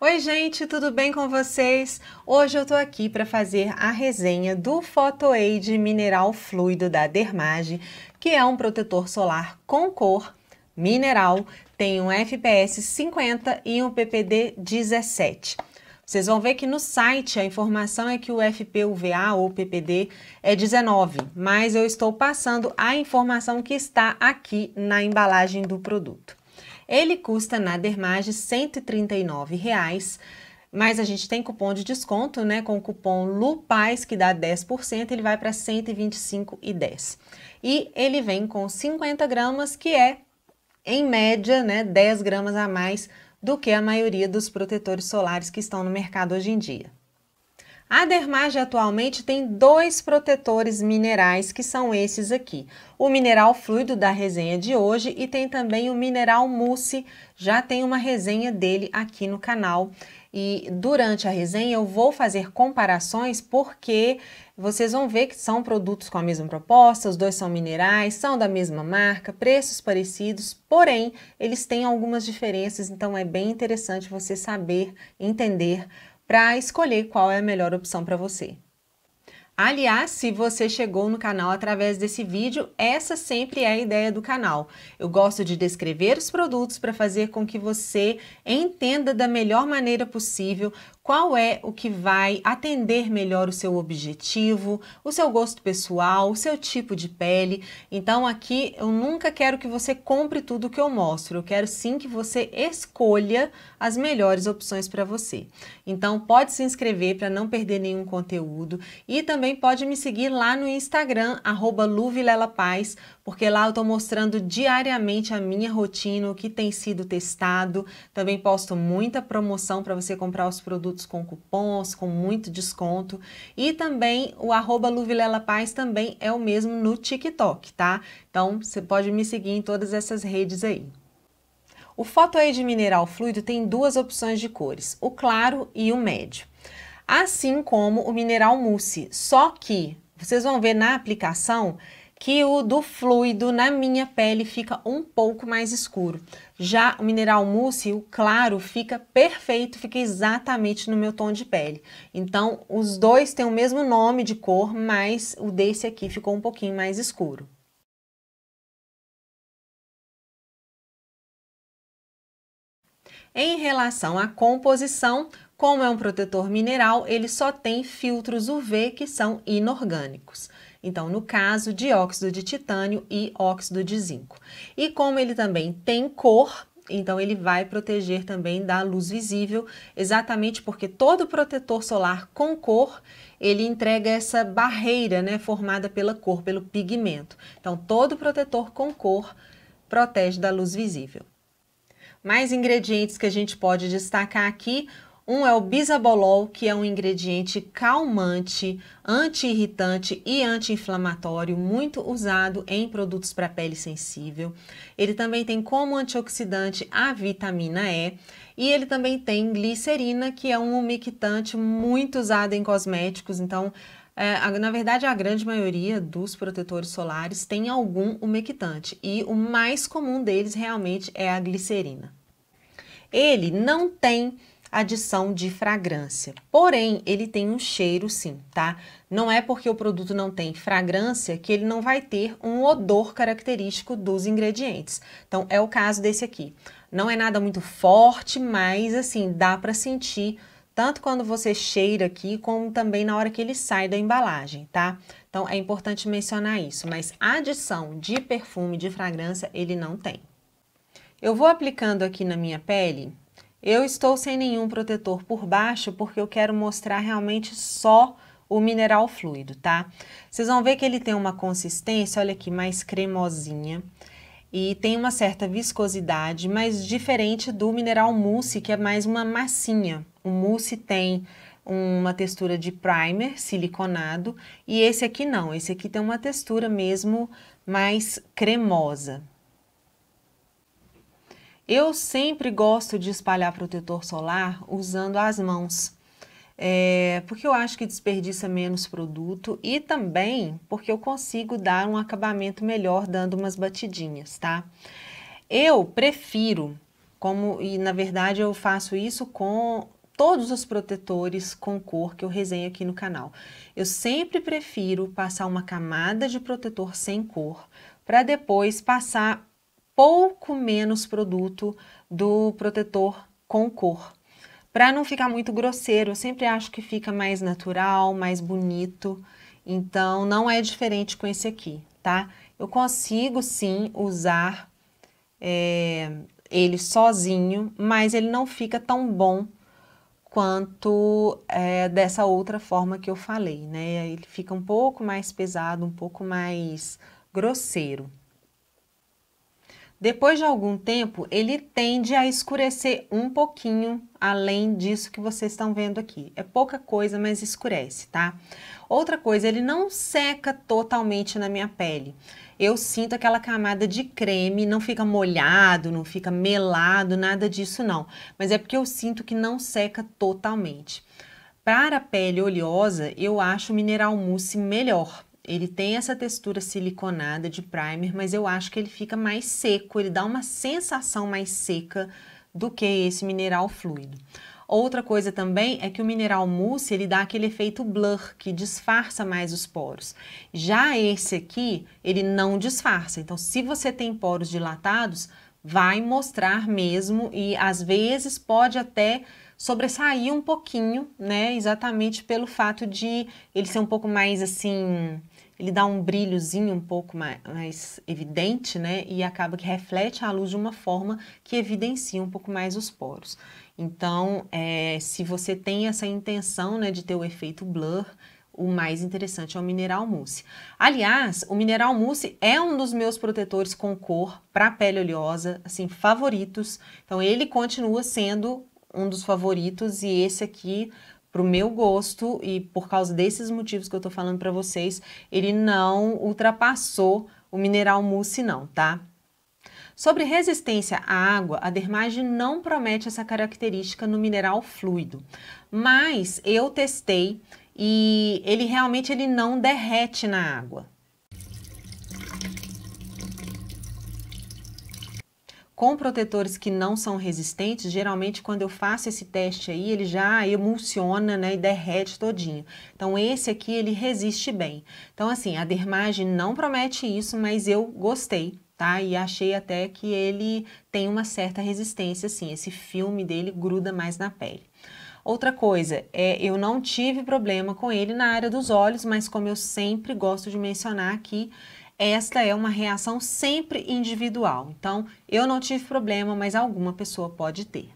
Oi, gente, tudo bem com vocês? Hoje eu tô aqui para fazer a resenha do PhotoAid Mineral Fluido da Dermage, que é um protetor solar com cor mineral, tem um FPS 50 e um PPD 17. Vocês vão ver que no site a informação é que o FPUVA ou PPD é 19, mas eu estou passando a informação que está aqui na embalagem do produto. Ele custa na Dermage R$ 139,00. Mas a gente tem cupom de desconto, né? Com o cupom LUPAS, que dá 10%, ele vai para R$ 125,10. E ele vem com 50 gramas, que é, em média, né, 10 gramas a mais do que a maioria dos protetores solares que estão no mercado hoje em dia. A Dermage atualmente tem dois protetores minerais, que são esses aqui. O mineral fluido da resenha de hoje e tem também o mineral mousse, já tem uma resenha dele aqui no canal. E durante a resenha eu vou fazer comparações porque vocês vão ver que são produtos com a mesma proposta, os dois são minerais, são da mesma marca, preços parecidos, porém eles têm algumas diferenças, então é bem interessante você saber, entender para escolher qual é a melhor opção para você. Aliás, se você chegou no canal através desse vídeo, essa sempre é a ideia do canal. Eu gosto de descrever os produtos para fazer com que você entenda da melhor maneira possível qual é o que vai atender melhor o seu objetivo, o seu gosto pessoal, o seu tipo de pele. Então aqui eu nunca quero que você compre tudo que eu mostro, eu quero sim que você escolha as melhores opções para você. Então pode se inscrever para não perder nenhum conteúdo e também pode me seguir lá no Instagram @luvilela_paz, porque lá eu estou mostrando diariamente a minha rotina, o que tem sido testado. Também posto muita promoção para você comprar os produtos produtos com cupons, com muito desconto. E também o arroba Luvilela Paz também é o mesmo no TikTok, tá? Então você pode me seguir em todas essas redes aí. O fotoaid mineral fluido tem duas opções de cores, o claro e o médio. Assim como o mineral mousse, só que vocês vão ver na aplicação que o do fluido na minha pele fica um pouco mais escuro. Já o mineral mousse, o claro, fica perfeito, fica exatamente no meu tom de pele. Então, os dois têm o mesmo nome de cor, mas o desse aqui ficou um pouquinho mais escuro. Em relação à composição, como é um protetor mineral, ele só tem filtros UV que são inorgânicos. Então, no caso, dióxido de titânio e óxido de zinco. E como ele também tem cor, então ele vai proteger também da luz visível, exatamente porque todo protetor solar com cor, ele entrega essa barreira, né, formada pela cor, pelo pigmento. Então todo protetor com cor protege da luz visível. Mais ingredientes que a gente pode destacar aqui, um é o bisabolol, que é um ingrediente calmante, antiirritante e anti-inflamatório, muito usado em produtos para pele sensível. Ele também tem como antioxidante a vitamina E e ele também tem glicerina, que é um umectante muito usado em cosméticos, então é, na verdade, a grande maioria dos protetores solares tem algum umectante e o mais comum deles realmente é a glicerina. Ele não tem adição de fragrância. Porém, ele tem um cheiro sim, tá? Não é porque o produto não tem fragrância que ele não vai ter um odor característico dos ingredientes. Então, é o caso desse aqui. Não é nada muito forte, mas assim, dá para sentir tanto quando você cheira aqui, como também na hora que ele sai da embalagem, tá? Então é importante mencionar isso, mas adição de perfume, de fragrância, ele não tem. Eu vou aplicando aqui na minha pele eu estou sem nenhum protetor por baixo porque eu quero mostrar realmente só o mineral fluido, tá? Vocês vão ver que ele tem uma consistência, olha aqui, mais cremosinha e tem uma certa viscosidade, mas diferente do mineral mousse, que é mais uma massinha. O mousse tem uma textura de primer siliconado e esse aqui não, esse aqui tem uma textura mesmo mais cremosa, eu sempre gosto de espalhar protetor solar usando as mãos, é, porque eu acho que desperdiça menos produto e também porque eu consigo dar um acabamento melhor dando umas batidinhas, tá? Eu prefiro, como e na verdade eu faço isso com todos os protetores com cor que eu resenho aqui no canal. Eu sempre prefiro passar uma camada de protetor sem cor para depois passar pouco menos produto do protetor com cor. Para não ficar muito grosseiro, eu sempre acho que fica mais natural, mais bonito. Então, não é diferente com esse aqui, tá? Eu consigo sim usar é, ele sozinho, mas ele não fica tão bom quanto é, dessa outra forma que eu falei, né? Ele fica um pouco mais pesado, um pouco mais grosseiro. Depois de algum tempo, ele tende a escurecer um pouquinho, além disso que vocês estão vendo aqui. É pouca coisa, mas escurece, tá? Outra coisa, ele não seca totalmente na minha pele. Eu sinto aquela camada de creme, não fica molhado, não fica melado, nada disso não. Mas é porque eu sinto que não seca totalmente. Para a pele oleosa, eu acho o mineral mousse melhor, ele tem essa textura siliconada de primer, mas eu acho que ele fica mais seco, ele dá uma sensação mais seca do que esse mineral fluido. Outra coisa também é que o mineral mousse, ele dá aquele efeito blur, que disfarça mais os poros. Já esse aqui, ele não disfarça. Então, se você tem poros dilatados, vai mostrar mesmo e às vezes pode até sobressair um pouquinho, né? Exatamente pelo fato de ele ser um pouco mais assim, ele dá um brilhozinho um pouco mais, mais evidente, né? E acaba que reflete a luz de uma forma que evidencia um pouco mais os poros. Então, é, se você tem essa intenção, né, de ter o efeito blur, o mais interessante é o mineral mousse. Aliás, o mineral mousse é um dos meus protetores com cor para pele oleosa, assim, favoritos. Então ele continua sendo um dos favoritos e esse aqui para o meu gosto e por causa desses motivos que eu estou falando para vocês, ele não ultrapassou o mineral mousse não, tá? Sobre resistência à água, a dermagem não promete essa característica no mineral fluido, mas eu testei e ele realmente ele não derrete na água, com protetores que não são resistentes, geralmente quando eu faço esse teste aí, ele já emulsiona, né, e derrete todinho. Então esse aqui ele resiste bem. Então assim, a dermagem não promete isso, mas eu gostei, tá? E achei até que ele tem uma certa resistência assim, esse filme dele gruda mais na pele. Outra coisa, é, eu não tive problema com ele na área dos olhos, mas como eu sempre gosto de mencionar aqui, esta é uma reação sempre individual. Então, eu não tive problema, mas alguma pessoa pode ter.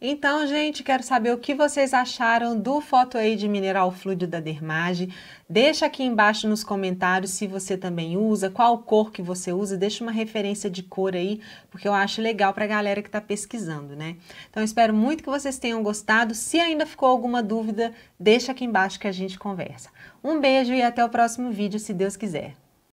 Então, gente, quero saber o que vocês acharam do PhotoAid Mineral Fluido da Dermage. Deixa aqui embaixo nos comentários se você também usa, qual cor que você usa, deixa uma referência de cor aí, porque eu acho legal para a galera que está pesquisando, né? Então, espero muito que vocês tenham gostado. Se ainda ficou alguma dúvida, deixa aqui embaixo que a gente conversa. Um beijo e até o próximo vídeo, se Deus quiser.